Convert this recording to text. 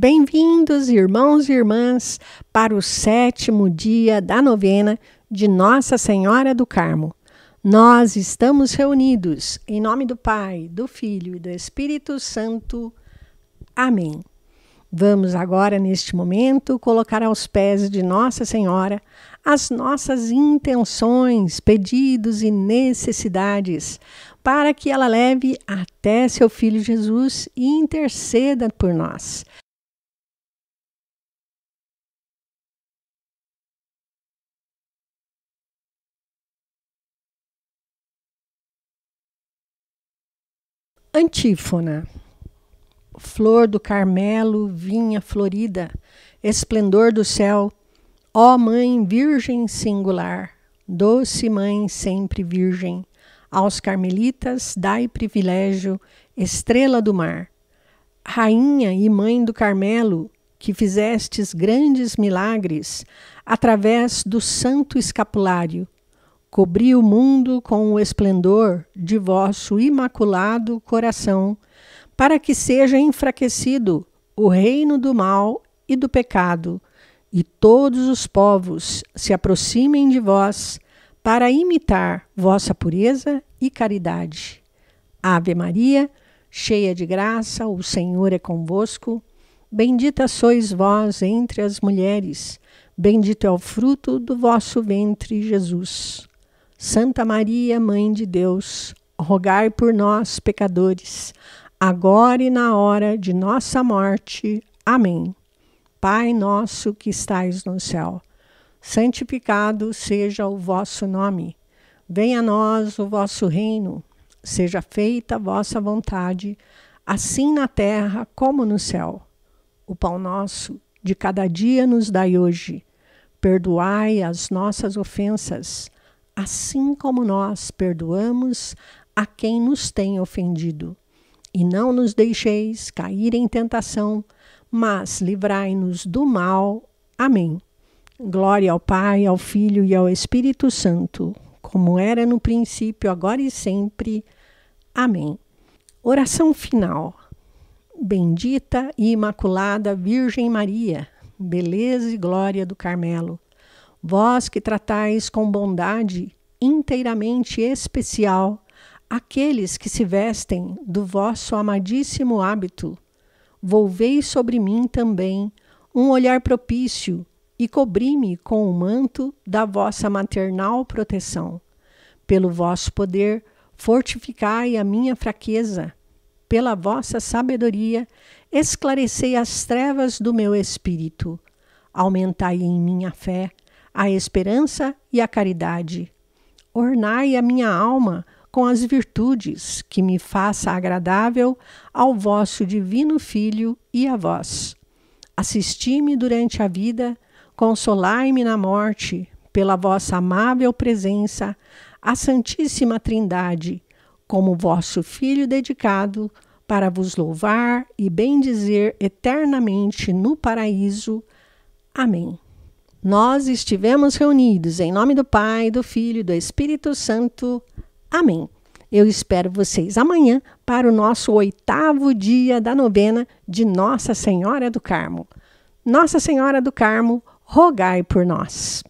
Bem-vindos, irmãos e irmãs, para o sétimo dia da novena de Nossa Senhora do Carmo. Nós estamos reunidos em nome do Pai, do Filho e do Espírito Santo. Amém. Vamos agora, neste momento, colocar aos pés de Nossa Senhora as nossas intenções, pedidos e necessidades, para que ela leve até seu Filho Jesus e interceda por nós. Antífona. Flor do Carmelo, vinha florida, esplendor do céu, ó Mãe Virgem singular, doce Mãe sempre Virgem, aos carmelitas dai privilégio, estrela do mar. Rainha e Mãe do Carmelo, que fizestes grandes milagres através do santo escapulário, Cobri o mundo com o esplendor de vosso imaculado coração, para que seja enfraquecido o reino do mal e do pecado, e todos os povos se aproximem de vós para imitar vossa pureza e caridade. Ave Maria, cheia de graça, o Senhor é convosco. Bendita sois vós entre as mulheres, bendito é o fruto do vosso ventre, Jesus. Santa Maria, Mãe de Deus, rogai por nós, pecadores, agora e na hora de nossa morte. Amém. Pai nosso que estais no céu, santificado seja o vosso nome. Venha a nós o vosso reino. Seja feita a vossa vontade, assim na terra como no céu. O pão nosso de cada dia nos dai hoje. Perdoai as nossas ofensas, assim como nós perdoamos a quem nos tem ofendido. E não nos deixeis cair em tentação, mas livrai-nos do mal. Amém. Glória ao Pai, ao Filho e ao Espírito Santo, como era no princípio, agora e sempre. Amém. Oração final. Bendita e Imaculada Virgem Maria, beleza e glória do Carmelo Vós que tratais com bondade inteiramente especial aqueles que se vestem do vosso amadíssimo hábito, volvei sobre mim também um olhar propício e cobri-me com o manto da vossa maternal proteção. Pelo vosso poder, fortificai a minha fraqueza. Pela vossa sabedoria, esclarecei as trevas do meu espírito. Aumentai em minha fé a esperança e a caridade. Ornai a minha alma com as virtudes que me faça agradável ao vosso divino Filho e a vós. Assisti-me durante a vida, consolai-me na morte, pela vossa amável presença, a Santíssima Trindade, como vosso Filho dedicado, para vos louvar e bendizer eternamente no paraíso. Amém nós estivemos reunidos em nome do Pai, do Filho e do Espírito Santo. Amém. Eu espero vocês amanhã para o nosso oitavo dia da novena de Nossa Senhora do Carmo. Nossa Senhora do Carmo, rogai por nós.